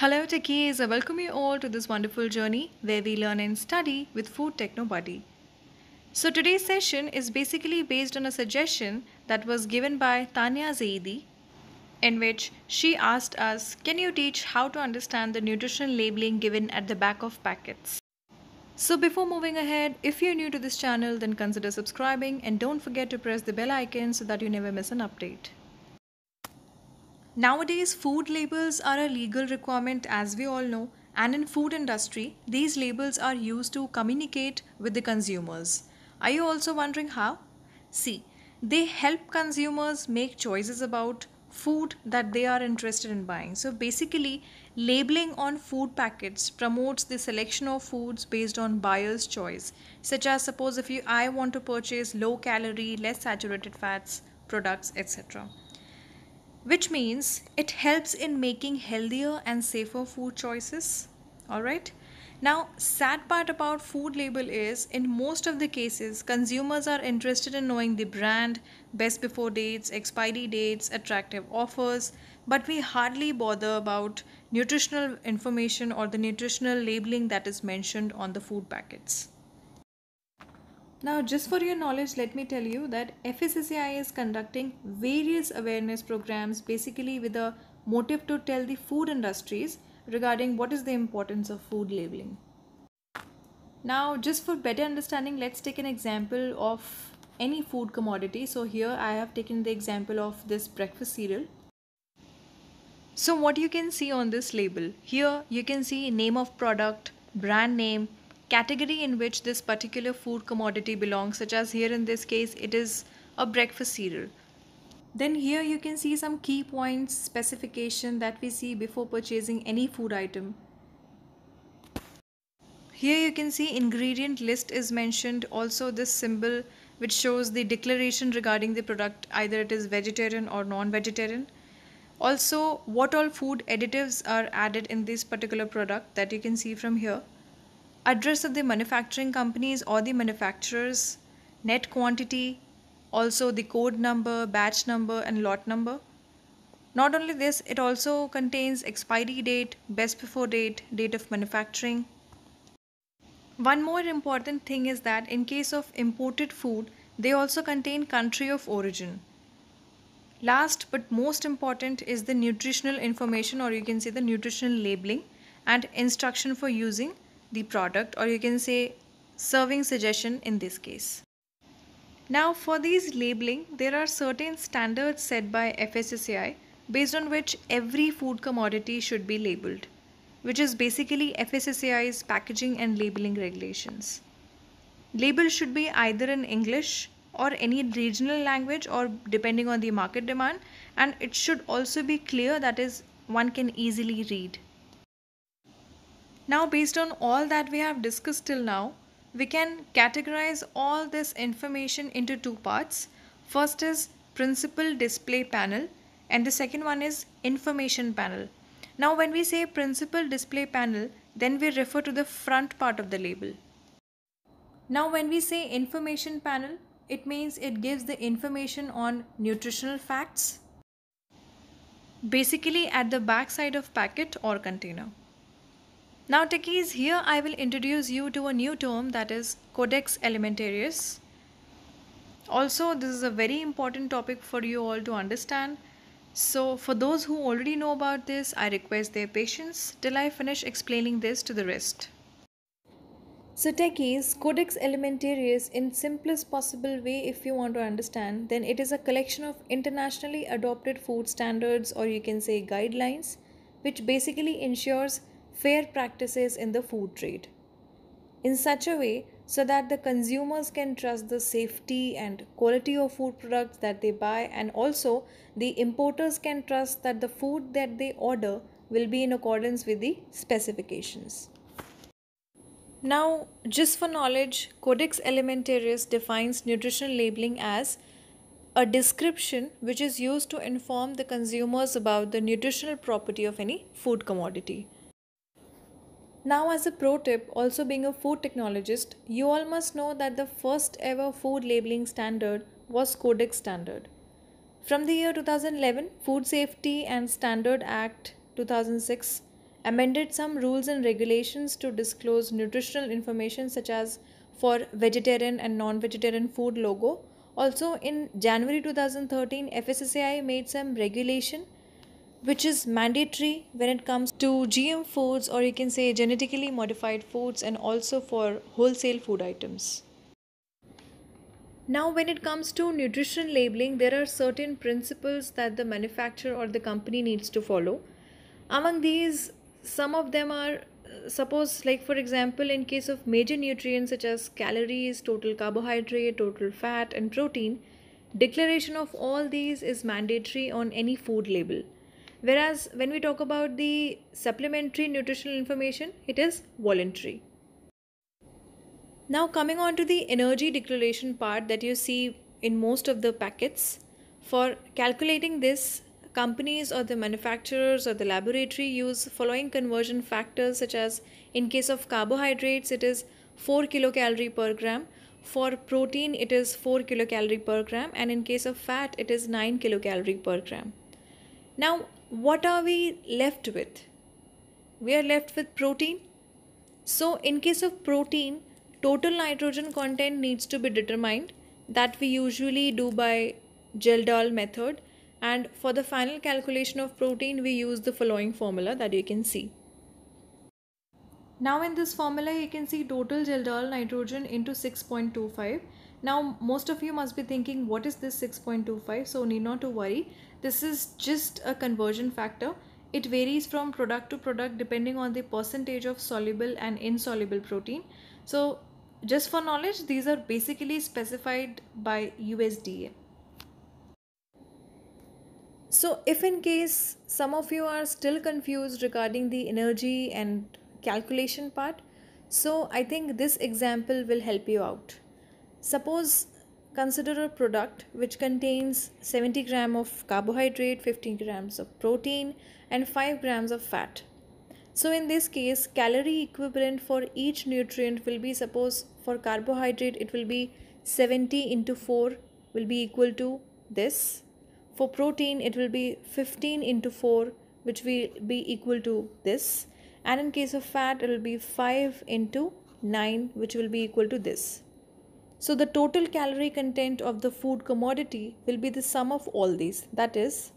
Hello Techies, I welcome you all to this wonderful journey where we learn and study with Food Techno Buddy. So today's session is basically based on a suggestion that was given by Tanya Zaidi in which she asked us, can you teach how to understand the nutrition labeling given at the back of packets? So before moving ahead, if you're new to this channel then consider subscribing and don't forget to press the bell icon so that you never miss an update. Nowadays, food labels are a legal requirement as we all know and in food industry, these labels are used to communicate with the consumers. Are you also wondering how? See, they help consumers make choices about food that they are interested in buying. So basically, labeling on food packets promotes the selection of foods based on buyer's choice. Such as suppose if you I want to purchase low calorie, less saturated fats products, etc which means it helps in making healthier and safer food choices. All right. Now, sad part about food label is in most of the cases, consumers are interested in knowing the brand, best before dates, expiry dates, attractive offers, but we hardly bother about nutritional information or the nutritional labeling that is mentioned on the food packets. Now, just for your knowledge, let me tell you that FSSAI is conducting various awareness programs basically with a motive to tell the food industries regarding what is the importance of food labeling. Now, just for better understanding, let's take an example of any food commodity. So here I have taken the example of this breakfast cereal. So what you can see on this label, here you can see name of product, brand name, category in which this particular food commodity belongs such as here in this case it is a breakfast cereal then here you can see some key points specification that we see before purchasing any food item here you can see ingredient list is mentioned also this symbol which shows the declaration regarding the product either it is vegetarian or non-vegetarian also what all food additives are added in this particular product that you can see from here address of the manufacturing companies or the manufacturers, net quantity, also the code number, batch number and lot number. Not only this, it also contains expiry date, best before date, date of manufacturing. One more important thing is that in case of imported food, they also contain country of origin. Last but most important is the nutritional information or you can say the nutritional labeling and instruction for using the product or you can say serving suggestion in this case. Now for these labeling, there are certain standards set by FSSAI based on which every food commodity should be labeled, which is basically FSSAI's packaging and labeling regulations. Label should be either in English or any regional language or depending on the market demand and it should also be clear that is one can easily read. Now based on all that we have discussed till now, we can categorize all this information into two parts. First is principal display panel and the second one is information panel. Now when we say principal display panel, then we refer to the front part of the label. Now when we say information panel, it means it gives the information on nutritional facts, basically at the back side of packet or container. Now techies, here I will introduce you to a new term that is Codex Elementarius. Also, this is a very important topic for you all to understand. So for those who already know about this, I request their patience till I finish explaining this to the rest. So techies, Codex Elementarius in simplest possible way if you want to understand, then it is a collection of internationally adopted food standards or you can say guidelines which basically ensures fair practices in the food trade in such a way so that the consumers can trust the safety and quality of food products that they buy and also the importers can trust that the food that they order will be in accordance with the specifications now just for knowledge codex alimentarius defines nutrition labeling as a description which is used to inform the consumers about the nutritional property of any food commodity now, as a pro tip, also being a food technologist, you all must know that the first ever food labeling standard was Codex Standard. From the year 2011, Food Safety and Standard Act 2006 amended some rules and regulations to disclose nutritional information such as for vegetarian and non-vegetarian food logo. Also in January 2013, FSSAI made some regulation which is mandatory when it comes to GM foods or you can say genetically modified foods and also for wholesale food items. Now, when it comes to nutrition labeling, there are certain principles that the manufacturer or the company needs to follow. Among these, some of them are suppose, like for example, in case of major nutrients such as calories, total carbohydrate, total fat, and protein, declaration of all these is mandatory on any food label. Whereas when we talk about the supplementary nutritional information, it is voluntary. Now, coming on to the energy declaration part that you see in most of the packets, for calculating this, companies or the manufacturers or the laboratory use following conversion factors such as in case of carbohydrates, it is 4 kilocalorie per gram. For protein, it is 4 kilocalorie per gram, and in case of fat, it is 9 kilocalorie per gram. Now, what are we left with? We are left with protein. So, in case of protein, total nitrogen content needs to be determined. That we usually do by gel Geldahl method. And for the final calculation of protein, we use the following formula that you can see. Now in this formula, you can see total gel Geldahl nitrogen into 6.25. Now most of you must be thinking what is this 6.25 so need not to worry this is just a conversion factor. It varies from product to product depending on the percentage of soluble and insoluble protein. So just for knowledge, these are basically specified by USDA. So if in case some of you are still confused regarding the energy and calculation part, so I think this example will help you out. Suppose Consider a product which contains 70 gram of carbohydrate, 15 grams of protein and 5 grams of fat. So in this case calorie equivalent for each nutrient will be suppose for carbohydrate it will be 70 into 4 will be equal to this. For protein it will be 15 into 4 which will be equal to this and in case of fat it will be 5 into 9 which will be equal to this. So the total calorie content of the food commodity will be the sum of all these, that is,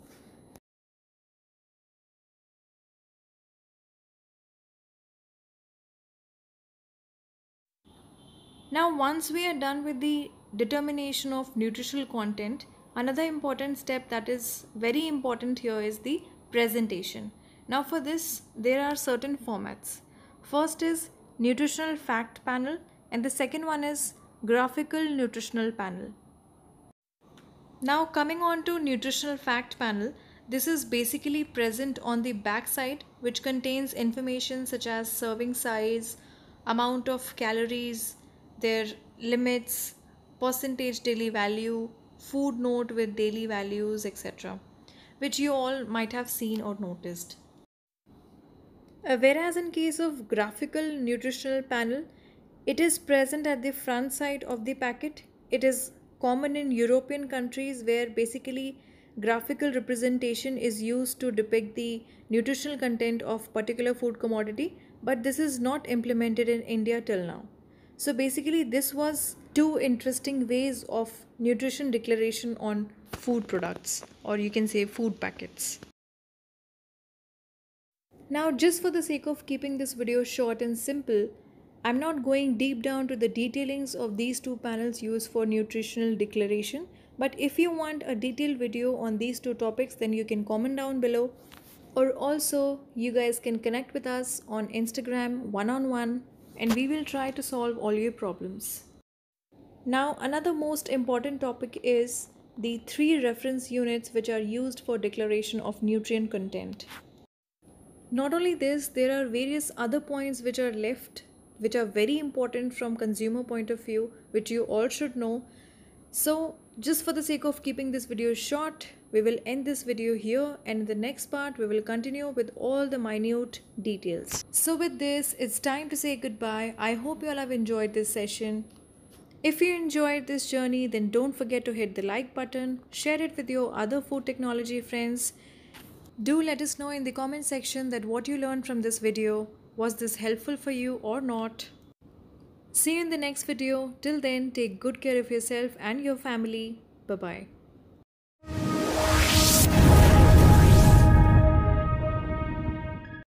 Now once we are done with the determination of nutritional content, another important step that is very important here is the presentation. Now for this, there are certain formats. First is nutritional fact panel and the second one is graphical nutritional panel. Now coming on to nutritional fact panel, this is basically present on the backside which contains information such as serving size, amount of calories, their limits, percentage daily value, food note with daily values, etc., which you all might have seen or noticed. Uh, whereas in case of graphical nutritional panel, it is present at the front side of the packet. It is common in European countries where basically graphical representation is used to depict the nutritional content of particular food commodity but this is not implemented in India till now. So basically this was two interesting ways of nutrition declaration on food products or you can say food packets. Now just for the sake of keeping this video short and simple, I'm not going deep down to the detailings of these two panels used for nutritional declaration, but if you want a detailed video on these two topics, then you can comment down below. Or also, you guys can connect with us on Instagram one on one, and we will try to solve all your problems. Now, another most important topic is the three reference units which are used for declaration of nutrient content. Not only this, there are various other points which are left which are very important from consumer point of view which you all should know so just for the sake of keeping this video short we will end this video here and in the next part we will continue with all the minute details so with this it's time to say goodbye i hope you all have enjoyed this session if you enjoyed this journey then don't forget to hit the like button share it with your other food technology friends do let us know in the comment section that what you learned from this video was this helpful for you or not? See you in the next video. Till then, take good care of yourself and your family. Bye bye.